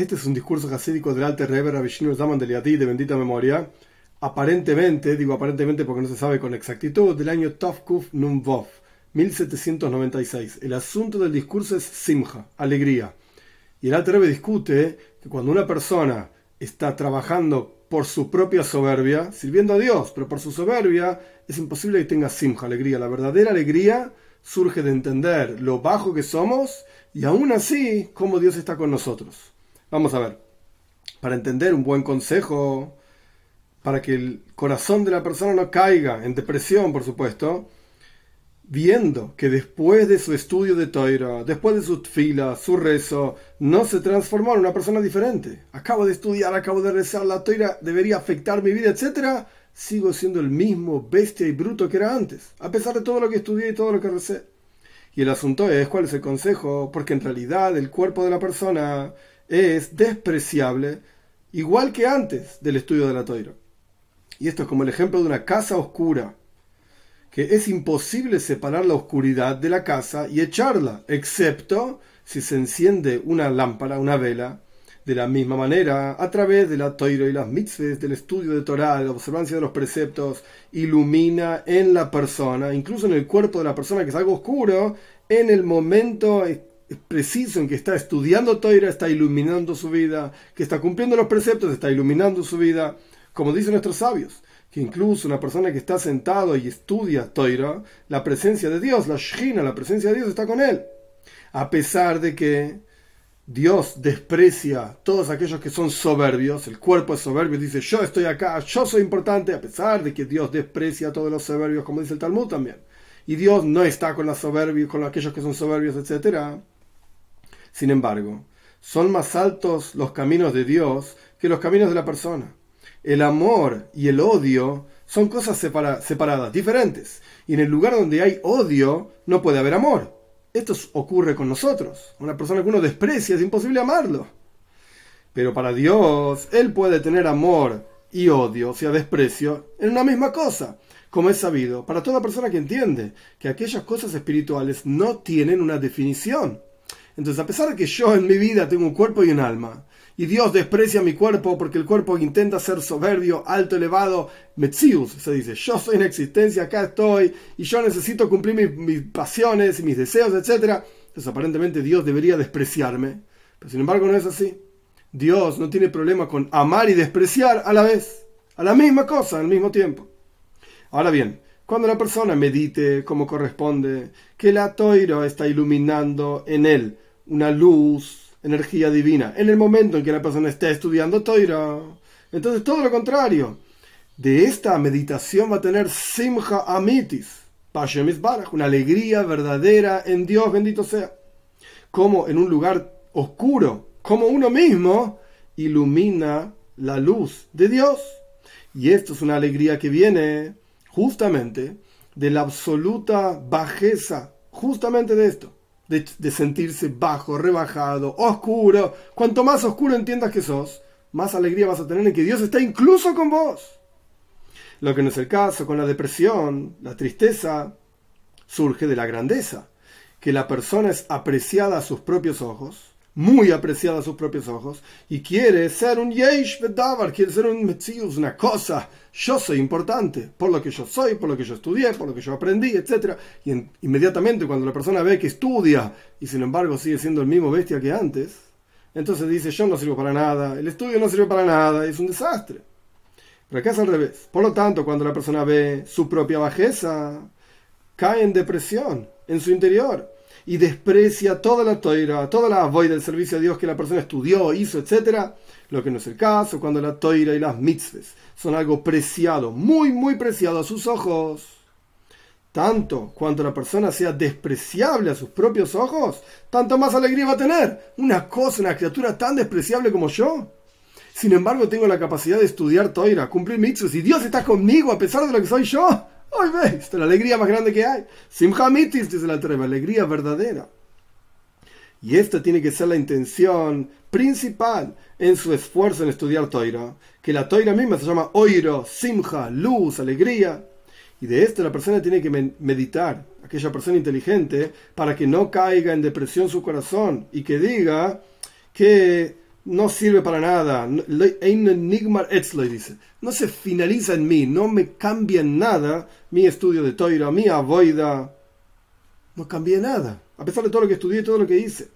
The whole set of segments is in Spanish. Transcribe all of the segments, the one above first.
Este es un discurso jasídico del Alte Rebbe Zaman de de bendita memoria, aparentemente, digo aparentemente porque no se sabe con exactitud, del año Tovkuf 1796. El asunto del discurso es simja, alegría. Y el Alte Rebbe discute que cuando una persona está trabajando por su propia soberbia, sirviendo a Dios, pero por su soberbia, es imposible que tenga simja, alegría. La verdadera alegría surge de entender lo bajo que somos y aún así cómo Dios está con nosotros. Vamos a ver, para entender un buen consejo, para que el corazón de la persona no caiga en depresión, por supuesto, viendo que después de su estudio de Toira, después de su fila, su rezo, no se transformó en una persona diferente. Acabo de estudiar, acabo de rezar, la Toira debería afectar mi vida, etc. Sigo siendo el mismo bestia y bruto que era antes, a pesar de todo lo que estudié y todo lo que recé. Y el asunto es cuál es el consejo, porque en realidad el cuerpo de la persona es despreciable, igual que antes del estudio de la toiro. Y esto es como el ejemplo de una casa oscura, que es imposible separar la oscuridad de la casa y echarla, excepto si se enciende una lámpara, una vela, de la misma manera, a través de la toiro y las mitzvahs, del estudio de Torah, la observancia de los preceptos, ilumina en la persona, incluso en el cuerpo de la persona que es algo oscuro, en el momento es preciso en que está estudiando Toira, está iluminando su vida, que está cumpliendo los preceptos, está iluminando su vida, como dicen nuestros sabios, que incluso una persona que está sentado y estudia Toira, la presencia de Dios, la Shina, la presencia de Dios está con él. A pesar de que Dios desprecia todos aquellos que son soberbios, el cuerpo es soberbio, dice yo estoy acá, yo soy importante, a pesar de que Dios desprecia a todos los soberbios, como dice el Talmud también. Y Dios no está con la soberbia, con aquellos que son soberbios, etcétera sin embargo, son más altos los caminos de Dios que los caminos de la persona. El amor y el odio son cosas separadas, diferentes. Y en el lugar donde hay odio, no puede haber amor. Esto ocurre con nosotros. Una persona que uno desprecia, es imposible amarlo. Pero para Dios, Él puede tener amor y odio, o sea, desprecio, en una misma cosa. Como es sabido, para toda persona que entiende que aquellas cosas espirituales no tienen una definición, entonces, a pesar de que yo en mi vida tengo un cuerpo y un alma, y Dios desprecia mi cuerpo porque el cuerpo intenta ser soberbio, alto, elevado, metzius, se dice, yo soy en existencia, acá estoy, y yo necesito cumplir mis, pasiones y mis deseos, etc. Entonces, pues aparentemente Dios debería despreciarme, pero sin embargo no es así. Dios no tiene problema con amar y despreciar a la vez, a la misma cosa, al mismo tiempo. Ahora bien, cuando la persona medite como corresponde, que la toiro está iluminando en él una luz, energía divina, en el momento en que la persona está estudiando toiro. Entonces todo lo contrario, de esta meditación va a tener simcha amitis, una alegría verdadera en Dios, bendito sea, como en un lugar oscuro, como uno mismo, ilumina la luz de Dios. Y esto es una alegría que viene justamente de la absoluta bajeza, justamente de esto, de, sentirse bajo, rebajado, oscuro. Cuanto más oscuro entiendas que sos, más alegría vas a tener en que Dios está incluso con vos. Lo que no es el caso con la depresión, la tristeza, surge de la grandeza, que la persona es apreciada a sus propios ojos muy apreciada a sus propios ojos y quiere ser un Yesh Bedavar quiere ser un Metzius, una cosa. Yo soy importante por lo que yo soy, por lo que yo estudié, por lo que yo aprendí, etc. Y inmediatamente cuando la persona ve que estudia y sin embargo sigue siendo el mismo bestia que antes, entonces dice yo no sirvo para nada, el estudio no sirve para nada, es un desastre. Pero acá es al revés. Por lo tanto, cuando la persona ve su propia bajeza, cae en depresión en su interior y desprecia toda la toira, toda la voy del servicio a Dios que la persona estudió, hizo, etc. Lo que no es el caso cuando la toira y las mitzves son algo preciado, muy, muy preciado a sus ojos. Tanto cuanto la persona sea despreciable a sus propios ojos, tanto más alegría va a tener. Una cosa, una criatura tan despreciable como yo. Sin embargo, tengo la capacidad de estudiar toira, cumplir mitzvahs, y Dios está conmigo a pesar de lo que soy yo la alegría más grande que hay. mitis, dice la treva, alegría verdadera. Y esta tiene que ser la intención principal en su esfuerzo en estudiar Toira, que la Toira misma se llama Oiro, Simha, luz, alegría. Y de esto la persona tiene que meditar, aquella persona inteligente, para que no caiga en depresión su corazón y que diga que no sirve para nada. dice, no se finaliza en mí, no me cambia nada mi estudio de Toira, mi avoida. No cambié nada, a pesar de todo lo que estudié todo lo que hice.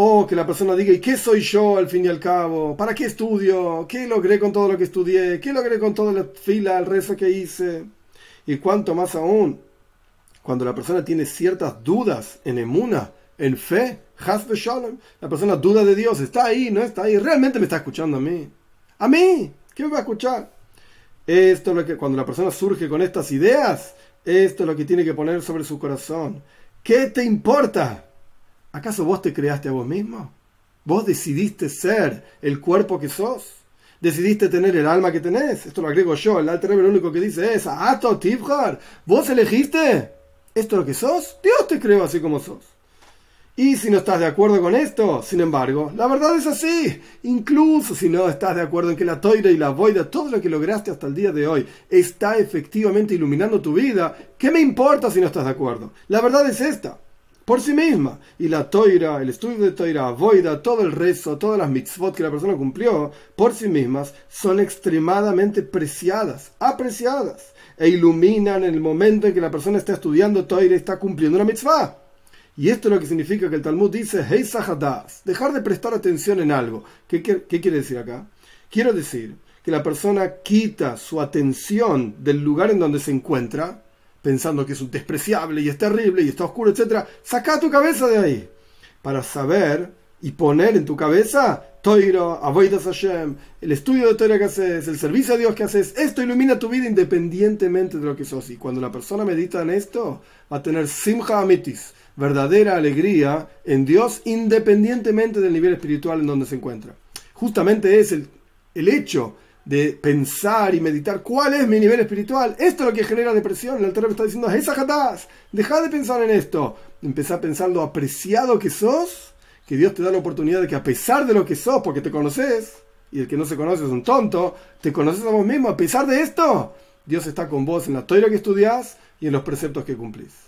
O oh, que la persona diga, ¿y qué soy yo al fin y al cabo? ¿Para qué estudio? ¿Qué logré con todo lo que estudié? ¿Qué logré con toda la fila, el rezo que hice? Y cuanto más aún, cuando la persona tiene ciertas dudas en Emuna, en fe, la persona duda de Dios, está ahí, no está ahí, realmente me está escuchando a mí. A mí, ¿qué me va a escuchar? Esto es lo que cuando la persona surge con estas ideas, esto es lo que tiene que poner sobre su corazón. ¿Qué te importa? ¿Acaso vos te creaste a vos mismo? ¿Vos decidiste ser el cuerpo que sos? decidiste tener el alma que tenés. Esto lo agrego yo. El alter lo único que dice es, Ato vos elegiste. Esto lo que sos. Dios te creó así como sos. Y si no estás de acuerdo con esto, sin embargo, la verdad es así. Incluso si no estás de acuerdo en que la toira y la boida, todo lo que lograste hasta el día de hoy, está efectivamente iluminando tu vida, ¿qué me importa si no estás de acuerdo? La verdad es esta, por sí misma. Y la toira, el estudio de toira, boida, todo el rezo, todas las mitzvot que la persona cumplió, por sí mismas, son extremadamente preciadas, apreciadas, e iluminan el momento en que la persona está estudiando toira y está cumpliendo una mitzvah. Y esto es lo que significa que el Talmud dice, hey dejar de prestar atención en algo. ¿Qué, quiere decir acá? Quiero decir que la persona quita su atención del lugar en donde se encuentra, pensando que es un despreciable y es terrible y está oscuro, etc. Saca tu cabeza de ahí para saber y poner en tu cabeza Toiro, Avoidas el estudio de Torah que haces, el servicio a Dios que haces, esto ilumina tu vida independientemente de lo que sos. Y cuando la persona medita en esto, va a tener Simcha Amitis, verdadera alegría en Dios independientemente del nivel espiritual en donde se encuentra. Justamente es el, hecho de pensar y meditar cuál es mi nivel espiritual. Esto es lo que genera depresión. El altar está diciendo, jatás, deja de pensar en esto. Empezá a pensar lo apreciado que sos, que Dios te da la oportunidad de que a pesar de lo que sos, porque te conoces, y el que no se conoce es un tonto, te conoces a vos mismo, a pesar de esto, Dios está con vos en la teoría que estudias y en los preceptos que cumplís.